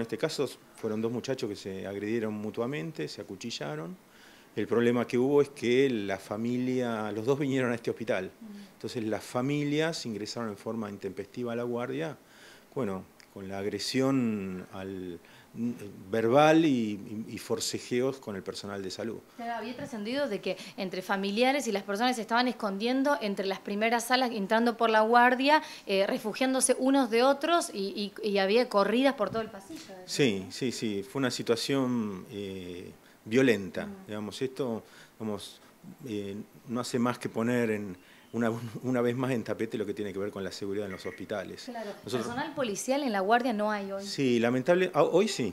En este caso fueron dos muchachos que se agredieron mutuamente, se acuchillaron. El problema que hubo es que la familia, los dos vinieron a este hospital. Mm. Entonces las familias ingresaron en forma intempestiva a la guardia. Bueno, con la agresión al, verbal y, forcejeos con el personal de salud. había trascendido de que entre familiares y las personas se estaban escondiendo entre las primeras salas, entrando por la guardia, eh, refugiándose unos de otros y, había corridas por todo el pasillo. Sí, sí, sí, fue una situación eh, violenta. Digamos, esto eh, no hace más que poner en, una, vez más en tapete lo que tiene que ver con la seguridad en los hospitales. Claro, personal policial en la guardia no hay hoy. Sí, lamentable, ah, hoy sí.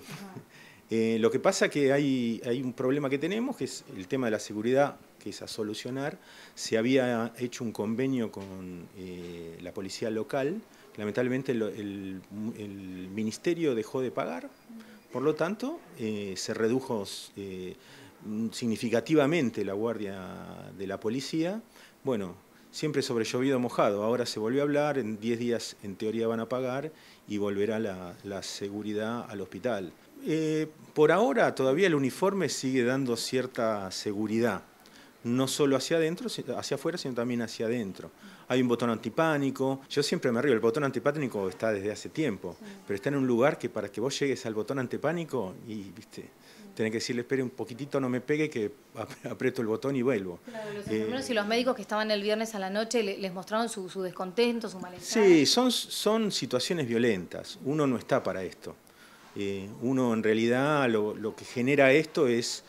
Eh, lo que pasa que hay, hay un problema que tenemos, que es el tema de la seguridad, que es a solucionar. Se había hecho un convenio con eh, la policía local, lamentablemente el, ministerio dejó de pagar, por lo tanto eh, se redujo significativamente la guardia de la policía. Bueno, siempre sobre llovido mojado. Ahora se volvió a hablar, en 10 días en teoría van a pagar y volverá la, seguridad al hospital. Eh, por ahora todavía el uniforme sigue dando cierta seguridad no solo hacia adentro, hacia afuera, sino también hacia adentro. Hay un botón antipánico, yo siempre me río, el botón antipánico está desde hace tiempo, pero está en un lugar que para que vos llegues al botón antipánico y, viste, tenés que decirle, espere un poquitito, no me pegue, que aprieto el botón y vuelvo. Claro, los enfermeros eh, y los médicos que estaban el viernes a la noche les mostraron su, descontento, su malestar. Sí, son, situaciones violentas, uno no está para esto. Eh, uno en realidad lo que genera esto es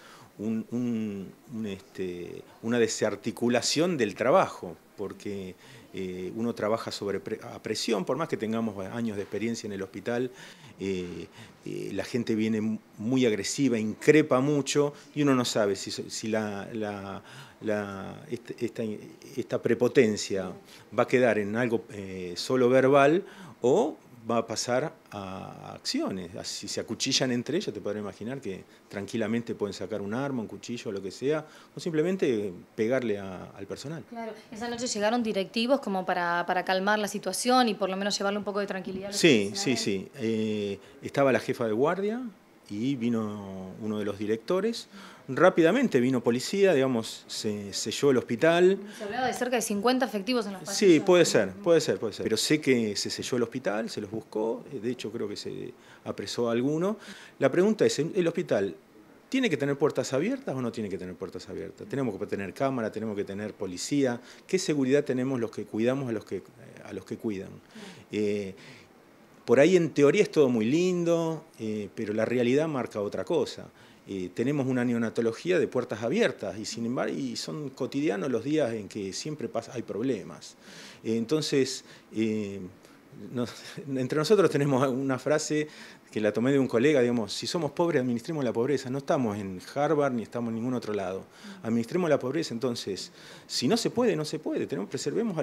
este, una desarticulación del trabajo, porque eh, uno trabaja sobre a presión, por más que tengamos años de experiencia en el hospital, eh, eh, la gente viene muy agresiva, increpa mucho y uno no sabe si, si la, este, esta, esta, prepotencia va a quedar en algo solo verbal o va a pasar a acciones. Si se acuchillan entre ellas, te podrás imaginar que tranquilamente pueden sacar un arma, un cuchillo, lo que sea, o simplemente pegarle al personal. Claro, esa noche llegaron directivos como para, calmar la situación y por lo menos llevarle un poco de tranquilidad. sí, sí, sí. Eh, estaba la jefa de guardia, y vino uno de los directores. Rápidamente vino policía, digamos, se selló el hospital. Se hablaba de cerca de 50 efectivos en los pasillos. Sí, puede ser, puede ser, puede ser. Pero sé que se selló el hospital, se los buscó, de hecho creo que se apresó a alguno. La pregunta es, ¿el hospital tiene que tener puertas abiertas o no tiene que tener puertas abiertas? Tenemos que tener cámara, tenemos que tener policía. ¿Qué seguridad tenemos los que cuidamos a los que, a los que cuidan? Eh, por ahí en teoría es todo muy lindo, eh, pero la realidad marca otra cosa. Eh, tenemos una neonatología de puertas abiertas y sin embargo son cotidianos los días en que siempre hay problemas. Eh, entonces, entre nosotros tenemos una frase que la tomé de un colega, digamos, si somos pobres administremos la pobreza, no estamos en Harvard ni estamos en ningún otro lado, administremos la pobreza, entonces, si no se puede, no se puede, preservemos a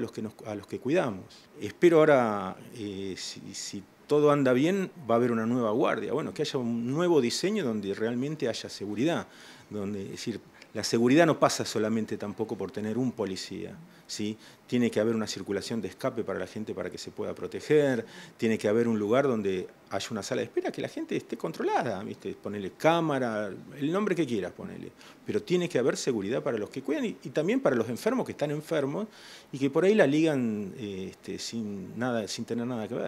los que, cuidamos. Espero ahora, si, si todo anda bien, va a haber una nueva guardia. Bueno, que haya un nuevo diseño donde realmente haya seguridad. Donde, es decir, la seguridad no pasa solamente tampoco por tener un policía. ¿sí? Tiene que haber una circulación de escape para la gente para que se pueda proteger, tiene que haber un lugar donde haya una sala de espera que la gente esté controlada, ponele cámara, el nombre que quieras, ponerle. Pero tiene que haber seguridad para los que cuidan y, también para los enfermos que están enfermos y que por ahí la ligan eh, este, sin, nada, sin tener nada que ver.